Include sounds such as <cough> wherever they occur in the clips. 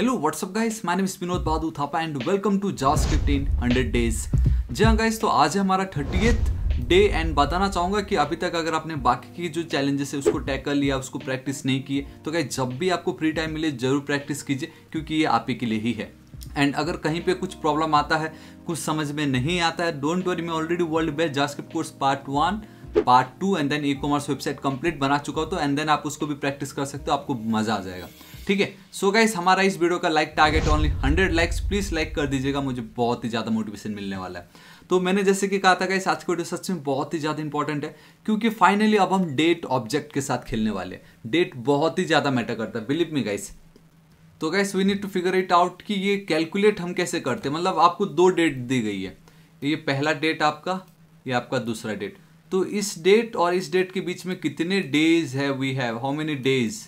Hello what's up guys my name name Vinod Badu Badu and welcome to जास्ट JavaScript hundred days जी हाँ guys तो आज है हमारा थर्टी डे एंड बताना चाहूँगा कि अभी तक अगर आपने बाकी की जो चैलेंजेस है उसको टैकल लिया उसको प्रैक्टिस नहीं किए तो गाइस जब भी आपको फ्री टाइम मिले जरूर प्रैक्टिस कीजिए क्योंकि ये आप ही के लिए ही है एंड अगर कहीं पे कुछ प्रॉब्लम आता है कुछ समझ में नहीं आता है डोंट वरी मैं ऑलरेडी वर्ल्ड बेस्ट जास्ट course part one part two and then e commerce website complete बना चुका हो तो एंड देन आप उसको भी प्रैक्टिस कर सकते हो आपको मज़ा आ जाएगा ठीक है सो गाइस हमारा इस वीडियो का like target only hundred likes please like कर दीजिएगा मुझे बहुत ही ज़्यादा मोटिवेशन मिलने वाला है तो मैंने जैसे कि कहा था गाइस आज का वीडियो सच में बहुत ही ज़्यादा इंपॉर्टेंट है क्योंकि फाइनली अब हम डेट ऑब्जेक्ट के साथ खेलने वाले डेट बहुत ही ज़्यादा मैटर करता है बिलीव मी गाइस तो guys we need to figure it out कि ये कैलकुलेट हम कैसे करते हैं मतलब आपको दो डेट दी गई है ये पहला डेट आपका ये आपका दूसरा डेट तो इस डेट और इस डेट के बीच में कितने डेज है we have how many days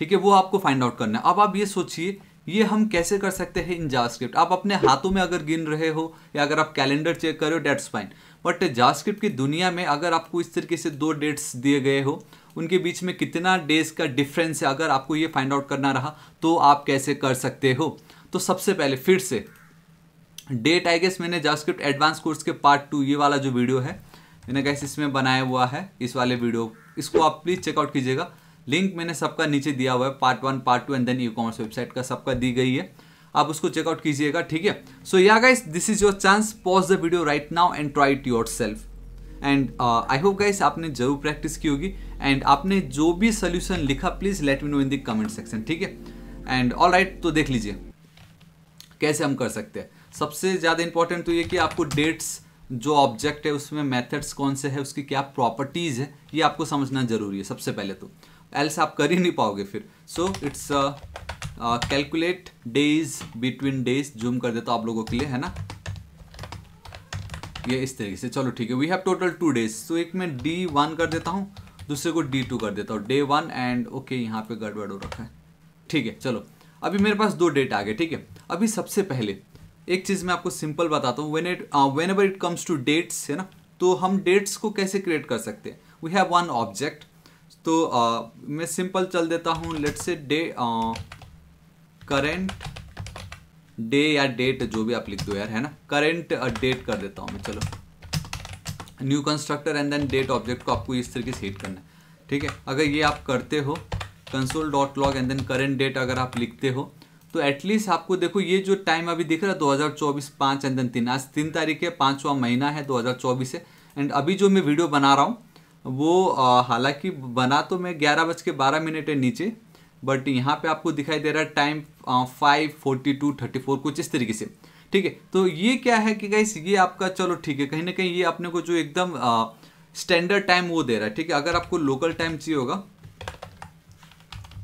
ठीक है वो आपको फाइंड आउट करना है अब आप ये सोचिए ये हम कैसे कर सकते हैं इन जावास्क्रिप्ट आप अपने हाथों में अगर गिन रहे हो या अगर आप कैलेंडर चेक कर रहे हो डेट्स फाइन बट जावास्क्रिप्ट की दुनिया में अगर आपको इस तरीके से दो डेट्स दिए गए हो उनके बीच में कितना डेज का डिफरेंस है अगर आपको ये फाइंड आउट करना रहा तो आप कैसे कर सकते हो तो सबसे पहले फिर से डेट आई गेस मैंने जावास्क्रिप्ट एडवांस कोर्स के पार्ट टू ये वाला जो वीडियो है मैंने कैसे इसमें बनाया हुआ है इस वाले वीडियो इसको आप प्लीज़ चेकआउट कीजिएगा लिंक मैंने सबका नीचे दिया हुआ है part one part two and then e commerce website का सबका दी गई है आप उसको चेकआउट कीजिएगा ठीक है so yeah guys this is your chance pause the video right now and try it yourself and I hope guys आपने जरूर प्रैक्टिस की होगी एंड आपने जो भी सोल्यूशन लिखा please let me know in the comment section ठीक है एंड ऑल राइट तो देख लीजिए कैसे हम कर सकते हैं सबसे ज़्यादा इंपॉर्टेंट तो ये कि आपको डेट्स जो ऑब्जेक्ट है उसमें मेथड्स कौन से है उसकी क्या प्रॉपर्टीज़ है ये आपको समझना ज़रूरी है सबसे पहले तो एल्स आप कर ही नहीं पाओगे फिर so it's calculate days between days zoom कर देता हूँ आप लोगों के लिए है ना ये इस तरीके से चलो ठीक है we have total two days तो एक मैं डी वन कर देता हूँ दूसरे को डी टू कर देता हूँ डे वन एंड ओके यहाँ पे गड़बड़ हो रखा है ठीक है चलो अभी मेरे पास दो डेट आ गए ठीक है अभी सबसे पहले एक चीज़ मैं आपको सिंपल बताता हूँ when it whenever it comes to dates है ना तो हम डेट्स को कैसे क्रिएट कर सकते हैं वी हैव वन ऑब्जेक्ट तो आ, मैं सिंपल चल देता हूँ let say day current day या डेट जो भी आप लिख दो यार है ना करेंट डेट कर देता हूँ मैं चलो new constructor and then date object को आपको इस तरीके से हिट करना है ठीक है अगर ये आप करते हो console dot log and then current date अगर आप लिखते हो तो एटलीस्ट आपको देखो ये जो टाइम अभी दिख रहा है दो हज़ार चौबीस पाँच एंड देन तीन आज तीन तारीख है पाँचवा महीना है दो हज़ार चौबीस है एंड अभी जो मैं वीडियो बना रहा हूँ वो हालांकि बना तो मैं ग्यारह बज के बारह मिनट है नीचे बट यहाँ पे आपको दिखाई दे रहा है time five forty two thirty four कुछ इस तरीके से ठीक है तो ये क्या है कि गाइस ये आपका चलो ठीक है कहीं ना कहीं ये अपने को जो एकदम स्टैंडर्ड टाइम वो दे रहा है ठीक है अगर आपको लोकल टाइम चाहिए होगा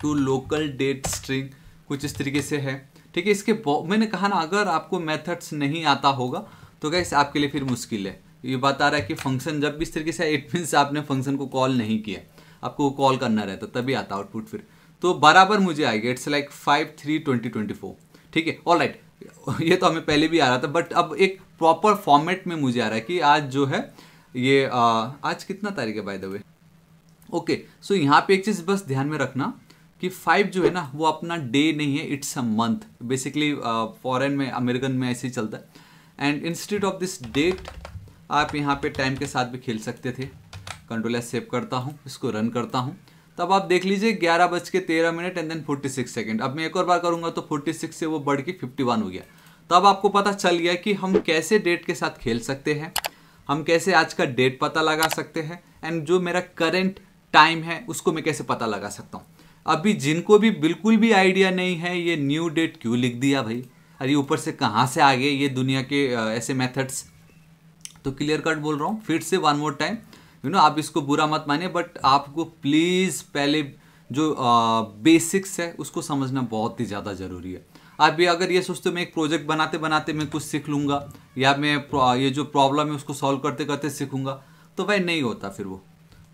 टू लोकल डेट स्ट्रिंग कुछ इस तरीके से है ठीक है इसके मैंने कहा ना अगर आपको मेथड्स नहीं आता होगा तो गैस आपके लिए फिर मुश्किल है ये बता रहा है कि फंक्शन जब भी इस तरीके से इट मीन्स आपने फंक्शन को कॉल नहीं किया आपको कॉल करना रहता तभी आता आउटपुट फिर तो बराबर मुझे आएगा it's like five three twenty twenty four ठीक है ऑल राइट <laughs> ये तो हमें पहले भी आ रहा था बट अब एक प्रॉपर फॉर्मेट में मुझे आ रहा है कि आज जो है ये आ, आज कितना तारीख है by the way okay so यहाँ पे एक चीज़ बस ध्यान में रखना कि फाइव जो है ना वो अपना डे नहीं है it's a month basically foreign में अमेरिकन में ऐसे ही चलता है and institute of this date आप यहाँ पे टाइम के साथ भी खेल सकते थे कंट्रोल एस सेव करता हूँ इसको रन करता हूँ तब आप देख लीजिए ग्यारह बज के तेरह minute and then forty six second अब मैं एक और बार करूँगा तो फोर्टी सिक्स से वो बढ़ के फिफ्टी वन हो गया तब आपको पता चल गया कि हम कैसे डेट के साथ खेल सकते हैं हम कैसे आज का डेट पता लगा सकते हैं एंड जो मेरा करेंट टाइम है उसको मैं कैसे पता लगा सकता हूँ अभी जिनको भी बिल्कुल भी आइडिया नहीं है ये न्यू डेट क्यों लिख दिया भाई अरे ऊपर से कहाँ से आ गए ये दुनिया के ऐसे मेथड्स तो क्लियर कट बोल रहा हूँ फिर से one more time you know आप इसको बुरा मत मानिए बट आपको प्लीज़ पहले जो बेसिक्स है उसको समझना बहुत ही ज़्यादा ज़रूरी है आप ये अगर ये सोचते हो मैं एक प्रोजेक्ट बनाते बनाते मैं कुछ सीख लूँगा या मैं ये जो प्रॉब्लम है उसको सॉल्व करते करते सीखूंगा तो भाई नहीं होता फिर वो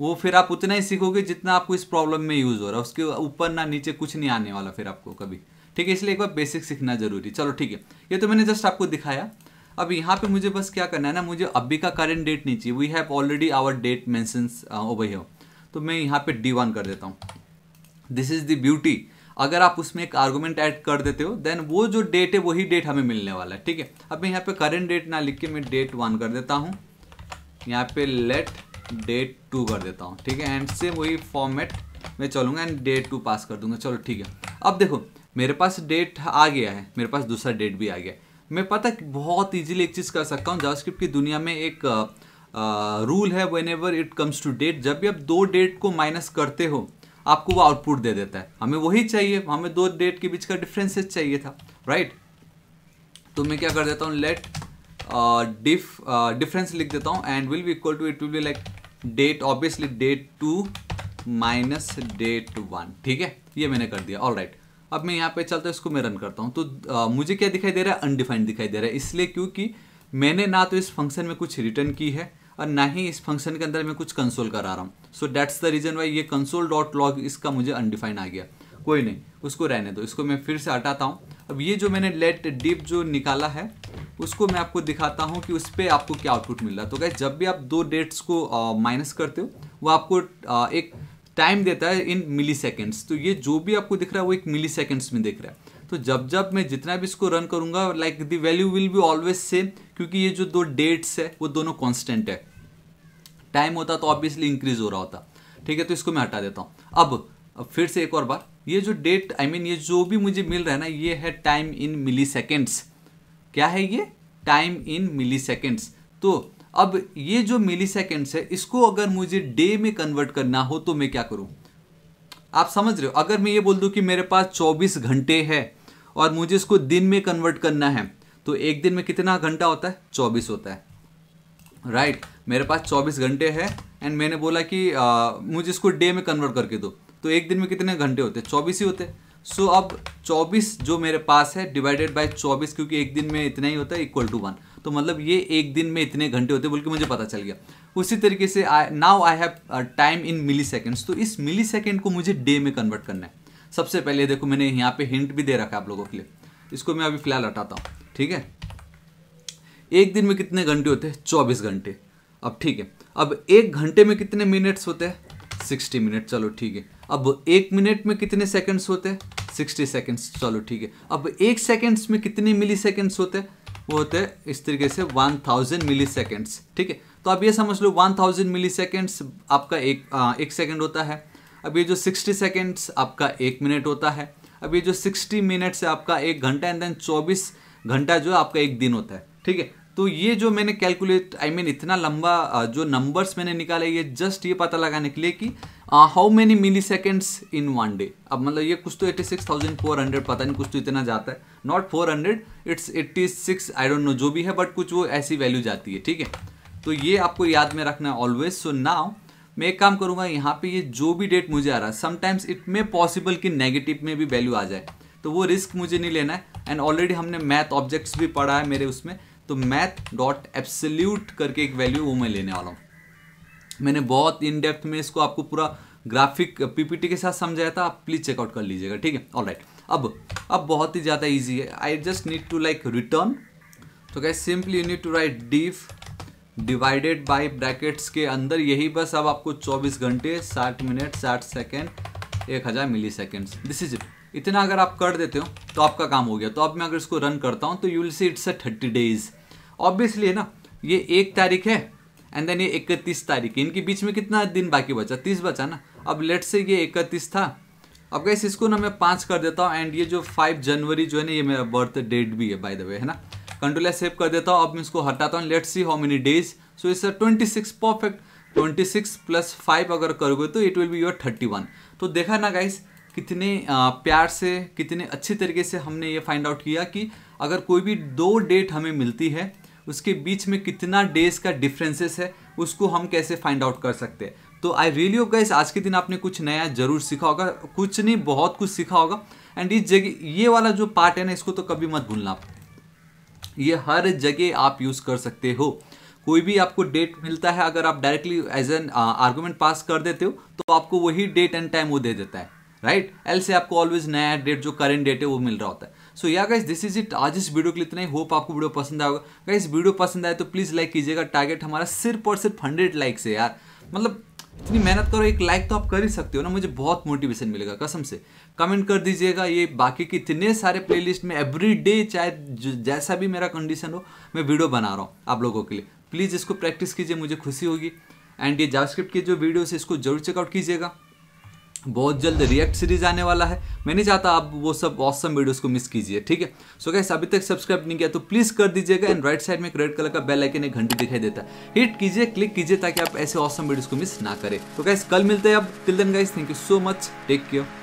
वो फिर आप उतना ही सीखोगे जितना आपको इस प्रॉब्लम में यूज़ हो रहा है उसके ऊपर ना नीचे कुछ नहीं आने वाला फिर आपको कभी ठीक है इसलिए एक बार बेसिक सीखना जरूरी चलो ठीक है ये तो मैंने जस्ट आपको दिखाया अब यहाँ पे मुझे बस क्या करना है ना मुझे अभी का करेंट डेट नहीं चाहिए we have already our date mentions over हो तो मैं यहाँ पे डी वन कर देता हूँ दिस इज़ द ब्यूटी अगर आप उसमें एक आर्गूमेंट ऐड कर देते हो देन वो जो डेट है वही डेट हमें मिलने वाला है ठीक है अब मैं यहाँ पे करेंट डेट ना लिख के मैं डेट वन कर देता हूँ यहाँ पे लेट डेट टू कर देता हूँ ठीक है एंड से वही फॉर्मेट मैं चलूँगा एंड डेट टू पास कर दूंगा चलो ठीक है अब देखो मेरे पास डेट आ गया है मेरे पास दूसरा डेट भी आ गया है मैं पता बहुत इजीली एक चीज़ कर सकता हूँ जावास्क्रिप्ट की दुनिया में एक रूल है whenever it comes to date जब भी आप दो डेट को माइनस करते हो आपको वो आउटपुट दे देता है हमें वही चाहिए हमें दो डेट के बीच का डिफरेंसेस चाहिए था राइट तो मैं क्या कर देता हूँ लेट डिफ डिफरेंस लिख देता हूँ and will be equal to it will be like date obviously date two minus date one ठीक है ये मैंने कर दिया ऑल राइट अब मैं यहाँ पे चलता इसको मैं रन करता हूँ तो आ, मुझे क्या दिखाई दे रहा है अनडिफाइंड दिखाई दे रहा है इसलिए क्योंकि मैंने ना तो इस फंक्शन में कुछ रिटर्न की है और ना ही इस फंक्शन के अंदर मैं कुछ कंसोल करा रहा हूँ so that's the reason why ये कंसोल डॉट लॉग इसका मुझे अनडिफाइंड आ गया कोई नहीं उसको रहने दो इसको मैं फिर से हटाता हूँ अब ये जो मैंने लेट डिप जो निकाला है उसको मैं आपको दिखाता हूँ कि उस पर आपको क्या आउटपुट मिल रहा है तो क्या जब भी आप दो डेट्स को माइनस करते हो वो आपको आ, एक टाइम देता है इन मिली सेकेंड्स तो ये जो भी आपको दिख रहा है वो एक मिली सेकेंड्स में दिख रहा है तो जब जब मैं जितना भी इसको रन करूंगा like the value will be always same क्योंकि ये जो दो डेट्स है वो दोनों कॉन्स्टेंट है टाइम होता तो ऑब्वियसली इंक्रीज हो रहा होता ठीक है तो इसको मैं हटा देता हूँ अब अब फिर से एक और बार ये जो date I I mean mean, ये जो भी मुझे मिल रहा है ना ये है टाइम इन मिली सेकेंड्स क्या है ये टाइम इन मिली सेकेंड्स तो अब ये जो मिली सेकेंड्स है इसको अगर मुझे डे में कन्वर्ट करना हो तो मैं क्या करूँ आप समझ रहे हो अगर मैं ये बोल दूँ कि मेरे पास चौबीस घंटे है और मुझे इसको दिन में कन्वर्ट करना है तो एक दिन में कितना घंटा होता है चौबीस होता है राइट right. मेरे पास चौबीस घंटे है एंड मैंने बोला कि आ, मुझे इसको डे में कन्वर्ट करके दो तो एक दिन में कितने घंटे होते हैं चौबीस ही होते सो so, अब चौबीस जो मेरे पास है डिवाइडेड बाय चौबीस क्योंकि एक दिन में इतना ही होता है इक्वल टू वन तो मतलब ये एक दिन में इतने घंटे होते बोल के मुझे पता चल गया उसी तरीके से I now I have time in milliseconds तो इस मिली सेकेंड को मुझे डे में कन्वर्ट करना है सबसे पहले देखो मैंने यहाँ पे हिंट भी दे रखा है आप लोगों के लिए इसको मैं अभी फिलहाल हटाता हूँ ठीक है एक दिन में कितने घंटे होते हैं चौबीस घंटे अब ठीक है अब एक घंटे में कितने मिनट्स होते हैं सिक्सटी मिनट चलो ठीक है अब एक मिनट में कितने सेकेंड्स होते हैं सिक्सटी सेकेंड्स चलो ठीक है अब एक सेकेंड्स में कितने मिली सेकंड्स होते हैं वो होते हैं इस तरीके से 1000 मिली सेकेंड्स ठीक है तो आप ये समझ लो 1000 मिली सेकेंड्स आपका एक आ, एक सेकेंड होता है अब ये जो 60 सेकेंड्स आपका एक मिनट होता है अब ये जो 60 मिनट है आपका एक घंटा एंड देन 24 घंटा जो है आपका एक दिन होता है ठीक है तो ये जो मैंने कैलकुलेट आई मीन इतना लंबा जो नंबर्स मैंने निकाले ये जस्ट ये पता लगाने के लिए कि how many milliseconds in one day अब मतलब ये कुछ तो 86,400 सिक्स थाउजेंड फोर हंड्रेड पता नहीं कुछ तो इतना जाता है not four hundred it's eighty six I don't know जो भी है बट कुछ वो ऐसी वैल्यू जाती है ठीक है तो ये आपको याद में रखना है ऑलवेज सो नाउ मैं एक काम करूँगा यहाँ पे ये जो भी डेट मुझे आ रहा है समटाइम्स इट मे पॉसिबल कि नेगेटिव में भी वैल्यू आ जाए तो वो रिस्क मुझे नहीं लेना है एंड ऑलरेडी हमने मैथ ऑब्जेक्ट्स भी पढ़ा है मेरे उसमें तो मैथ डॉट एप्सल्यूट करके एक वैल्यू वो मैं लेने वाला हूँ मैंने बहुत इन डेप्थ में इसको आपको पूरा ग्राफिक पीपीटी के साथ समझाया था आप प्लीज़ चेकआउट कर लीजिएगा ठीक है ऑल राइट अब अब बहुत ही ज़्यादा ईजी है I just need to like return तो क्या simply you need to write diff divided by brackets के अंदर यही बस अब आपको 24 घंटे 60 मिनट 60 सेकेंड एक हज़ार मिली सेकेंड्स दिस इज इतना अगर आप कर देते हो तो आपका काम हो गया तो अब मैं अगर इसको रन करता हूँ तो you will see it's a thirty days obviously है ना ये एक तारीख है एंड देन ये इकतीस तारीख इनके बीच में कितना दिन बाकी बचा तीस बचा ना अब लेट से ये इकतीस था अब कैसे इसको ना मैं पाँच कर देता हूँ एंड ये जो फाइव जनवरी जो है ना ये मेरा बर्थ डेट भी है बाय द वे है ना कंट्रोल सेव कर देता हूँ अब मैं इसको हटाता हूँ let see how many days so is twenty six perfect twenty six plus five अगर करोगे तो it will be your thirty one तो देखा ना गाइस कितने प्यार से कितने अच्छे तरीके से हमने ये फाइंड आउट किया कि अगर कोई भी दो डेट हमें मिलती है उसके बीच में कितना डेज का डिफरेंसेस है उसको हम कैसे फाइंड आउट कर सकते हैं तो आई रियली होप गाइस आज के दिन आपने कुछ नया जरूर सीखा होगा कुछ नहीं बहुत कुछ सीखा होगा एंड इस जगह ये वाला जो पार्ट है ना इसको तो कभी मत भूलना ये हर जगह आप यूज़ कर सकते हो कोई भी आपको डेट मिलता है अगर आप directly as an argument pass कर देते हो तो आपको वही डेट एंड टाइम वो दे देता है राइट right? एल से आपको ऑलवेज नया डेट जो करेंट डेट है वो मिल रहा होता है so yeah guys this is it आज इस वीडियो के लिए इतना ही होप आपको वीडियो पसंद आएगा इस वीडियो पसंद आए तो प्लीज़ लाइक कीजिएगा टारगेट हमारा सिर्फ और सिर्फ हंड्रेड लाइक से यार मतलब इतनी मेहनत करो एक लाइक तो आप कर ही सकते हो ना मुझे बहुत मोटिवेशन मिलेगा कसम से कमेंट कर दीजिएगा ये बाकी के इतने सारे प्लेलिस्ट में एवरी डे चाहे जैसा भी मेरा कंडीशन हो मैं वीडियो बना रहा हूँ आप लोगों के लिए प्लीज़ इसको प्रैक्टिस कीजिए मुझे खुशी होगी एंड ये जावास्क्रिप्ट की जो वीडियोस है इसको जरूर चेकआउट कीजिएगा बहुत जल्द रिएक्ट सीरीज आने वाला है मैं नहीं चाहता आप वो सब ऑसम वीडियोस को मिस कीजिए ठीक है सो so गैस अभी तक सब्सक्राइब नहीं किया तो प्लीज़ कर दीजिएगा एंड राइट साइड में एक रेड कलर का बेल आइकन एक घंटी दिखाई देता है हिट कीजिए क्लिक कीजिए ताकि आप ऐसे ऑसम वीडियोस को मिस ना करें तो गैस कल मिलते हैं अब till then guys thank you so much take care